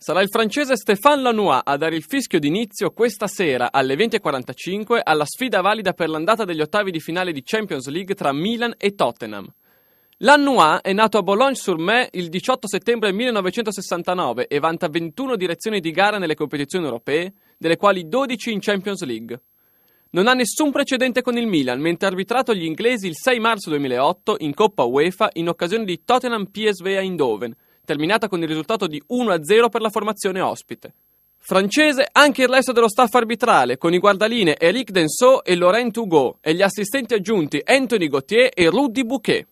Sarà il francese Stéphane Lanois a dare il fischio d'inizio questa sera alle 20.45 alla sfida valida per l'andata degli ottavi di finale di Champions League tra Milan e Tottenham. Lanois è nato a Boulogne-sur-Mer il 18 settembre 1969 e vanta 21 direzioni di gara nelle competizioni europee, delle quali 12 in Champions League. Non ha nessun precedente con il Milan, mentre ha arbitrato gli inglesi il 6 marzo 2008 in Coppa UEFA in occasione di Tottenham PSV a Eindhoven, terminata con il risultato di 1-0 per la formazione ospite. Francese anche il resto dello staff arbitrale, con i guardaline Eric Denso e Laurent Hugo e gli assistenti aggiunti Anthony Gauthier e Rudy Bouquet.